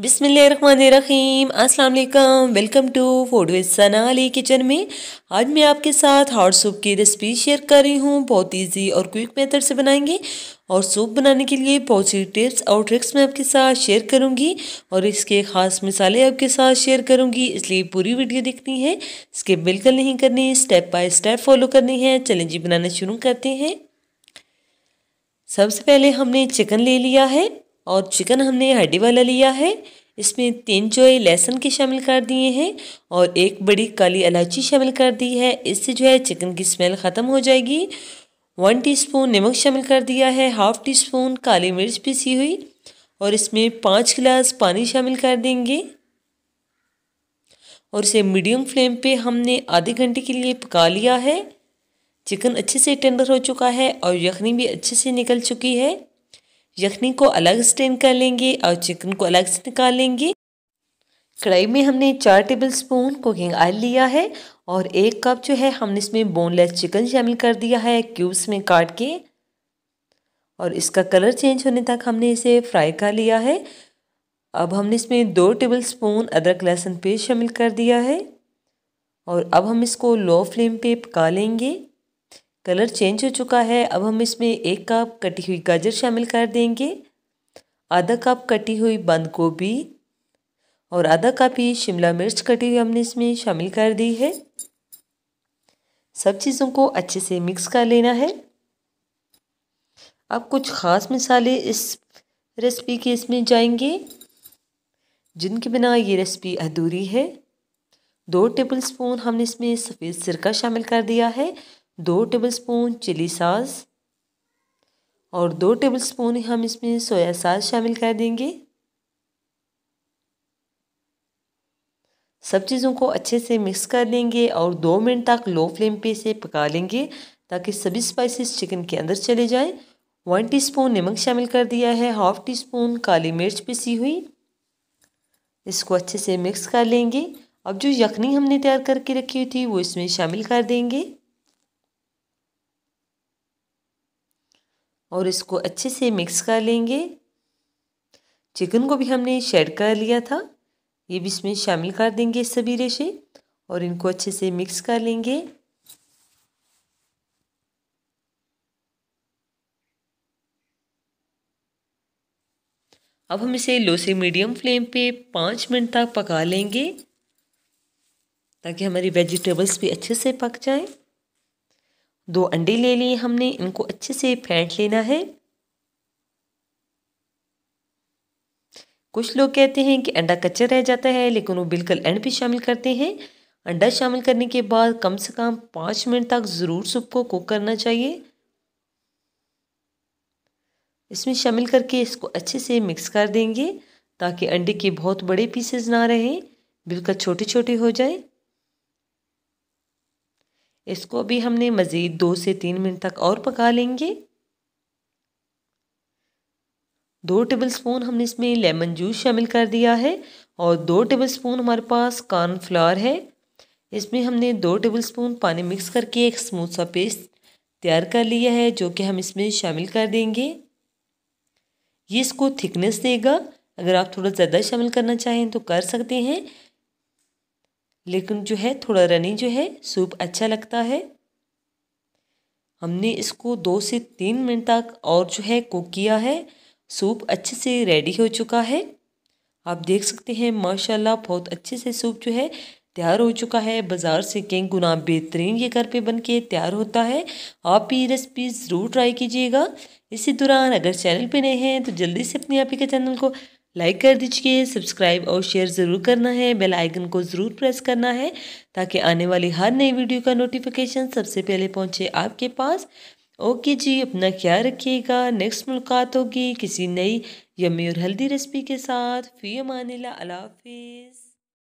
बिसमीम अस्सलाम welcome to food with Sana Ali kitchen में आज मैं आपके साथ हॉट सूप की रेसिपी शेयर कर रही हूँ बहुत इजी और क्विक मेथड से बनाएंगे और सूप बनाने के लिए बहुत सी टिप्स और ट्रिक्स मैं आपके साथ शेयर करूँगी और इसके ख़ास मिसाले आपके साथ शेयर करूँगी इसलिए पूरी वीडियो देखनी है इसके बिल्कुल नहीं करनी स्टेप बाय स्टेप फॉलो करनी है चलें जी बनाना शुरू करते हैं सबसे पहले हमने चिकन ले लिया है और चिकन हमने हड्डी वाला लिया है इसमें तीन जो है लहसुन के शामिल कर दिए हैं और एक बड़ी काली इलायची शामिल कर दी है इससे जो है चिकन की स्मेल ख़त्म हो जाएगी वन टीस्पून नमक शामिल कर दिया है हाफ़ टी स्पून काली मिर्च पीसी हुई और इसमें पाँच गिलास पानी शामिल कर देंगे और इसे मीडियम फ्लेम पे हमने आधे घंटे के लिए पका लिया है चिकन अच्छे से टेंडर हो चुका है और यखनी भी अच्छे से निकल चुकी है यखनी को अलग स्टेम कर लेंगे और चिकन को अलग से निकाल लेंगे कढ़ाई में हमने चार टेबल स्पून कुकिंग ऑयल लिया है और एक कप जो है हमने इसमें बोनलेस चिकन शामिल कर दिया है क्यूब्स में काट के और इसका कलर चेंज होने तक हमने इसे फ्राई कर लिया है अब हमने इसमें दो टेबल स्पून अदरक लहसुन पेस्ट शामिल कर दिया है और अब हम इसको लो फ्लेम पे पका लेंगे कलर चेंज हो चुका है अब हम इसमें एक कप कटी हुई गाजर शामिल कर देंगे आधा कप कटी हुई बंद गोभी और आधा कप ही शिमला मिर्च कटी हुई हमने इसमें शामिल कर दी है सब चीज़ों को अच्छे से मिक्स कर लेना है अब कुछ ख़ास मसाले इस रेसिपी के इसमें जाएंगे जिनके बिना ये रेसिपी अधूरी है दो टेबलस्पून हमने इसमें सफ़ेद सिरका शामिल कर दिया है दो टेबलस्पून चिली सॉस और दो टेबलस्पून हम इसमें सोया सॉस शामिल कर देंगे सब चीज़ों को अच्छे से मिक्स कर लेंगे और दो मिनट तक लो फ्लेम पे इसे पका लेंगे ताकि सभी स्पाइसेस चिकन के अंदर चले जाएं वन टीस्पून नमक शामिल कर दिया है हाफ टी स्पून काली मिर्च पिसी हुई इसको अच्छे से मिक्स कर लेंगे अब जो यखनी हमने तैयार करके रखी हुई थी वो इसमें शामिल कर देंगे और इसको अच्छे से मिक्स कर लेंगे चिकन को भी हमने शेड कर लिया था ये भी इसमें शामिल कर देंगे सभी रेशे और इनको अच्छे से मिक्स कर लेंगे अब हम इसे लो से मीडियम फ्लेम पे पाँच मिनट तक पका लेंगे ताकि हमारी वेजिटेबल्स भी अच्छे से पक जाएं दो अंडे ले लिए हमने इनको अच्छे से फेंट लेना है कुछ लोग कहते हैं कि अंडा कच्चा रह जाता है लेकिन वो बिल्कुल एंड भी शामिल करते हैं अंडा शामिल करने के बाद कम से कम पाँच मिनट तक ज़रूर सूप को कुक करना चाहिए इसमें शामिल करके इसको अच्छे से मिक्स कर देंगे ताकि अंडे के बहुत बड़े पीसेस ना रहें बिल्कुल छोटे छोटे हो जाएं इसको भी हमने मज़ीद दो से तीन मिनट तक और पका लेंगे दो टेबल स्पून हमने इसमें लेमन जूस शामिल कर दिया है और दो टेबल स्पून हमारे पास कॉर्नफ्लावर है इसमें हमने दो टेबल स्पून पानी मिक्स करके एक स्मूथ सा पेस्ट तैयार कर लिया है जो कि हम इसमें शामिल कर देंगे ये इसको थिकनेस देगा अगर आप थोड़ा ज़्यादा शामिल करना चाहें तो कर सकते हैं लेकिन जो है थोड़ा रनी जो है सूप अच्छा लगता है हमने इसको दो से तीन मिनट तक और जो है कुक किया है सूप अच्छे से रेडी हो चुका है आप देख सकते हैं माशाल्लाह बहुत अच्छे से सूप जो है तैयार हो चुका है बाज़ार से कई गुना बेहतरीन ये घर पे बन के तैयार होता है आप ये रेसिपी ज़रूर ट्राई कीजिएगा इसी दौरान अगर चैनल पे नए हैं तो जल्दी से अपने आप ही के चैनल को लाइक कर दीजिए सब्सक्राइब और शेयर ज़रूर करना है बेल आइकन को ज़रूर प्रेस करना है ताकि आने वाली हर नई वीडियो का नोटिफिकेशन सबसे पहले पहुंचे आपके पास ओके जी अपना ख्याल रखिएगा नेक्स्ट मुलाकात होगी किसी नई यमी और हेल्दी रेसिपी के साथ फ़ी अमानिला अलाफिज़